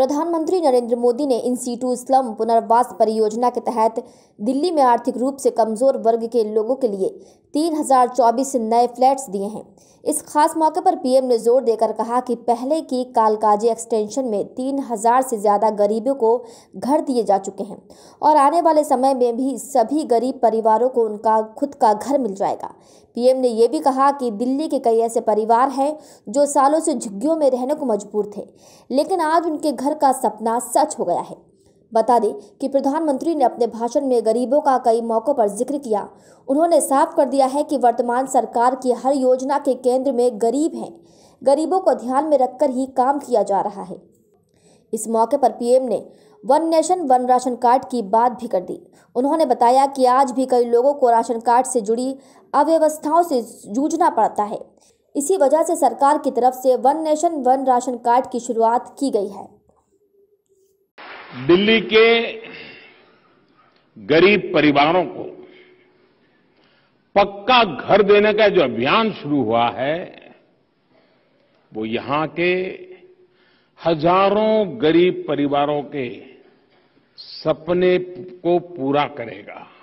प्रधानमंत्री नरेंद्र मोदी ने in situ slum पुनर्वास परियोजना के तहत दिल्ली में आर्थिक रूप से कमजोर वर्ग के लोगों के लिए तीन हज़ार चौबीस नए फ्लैट्स दिए हैं इस खास मौके पर पीएम ने जोर देकर कहा कि पहले की कालकाजी एक्सटेंशन में तीन हज़ार से ज़्यादा गरीबों को घर दिए जा चुके हैं और आने वाले समय में भी सभी गरीब परिवारों को उनका खुद का घर मिल जाएगा पीएम ने यह भी कहा कि दिल्ली के कई ऐसे परिवार हैं जो सालों से झुग्गियों में रहने को मजबूर थे लेकिन आज उनके घर घर का सपना सच हो गया है बता दें कि प्रधानमंत्री ने अपने भाषण में गरीबों का कई मौकों पर जिक्र किया उन्होंने साफ कर दिया है कि वर्तमान सरकार की हर योजना के केंद्र में गरीब हैं गरीबों को ध्यान में रखकर ही काम किया जा रहा है इस मौके पर पीएम ने one nation one ration card की बात भी कर दी उन्होंने बताया कि आज भी कई लोगों को राशन कार्ड से जुड़ी अव्यवस्थाओं से जूझना पड़ता है इसी वजह से सरकार की तरफ से one nation one ration card की शुरुआत की गई है दिल्ली के गरीब परिवारों को पक्का घर देने का जो अभियान शुरू हुआ है वो यहां के हजारों गरीब परिवारों के सपने को पूरा करेगा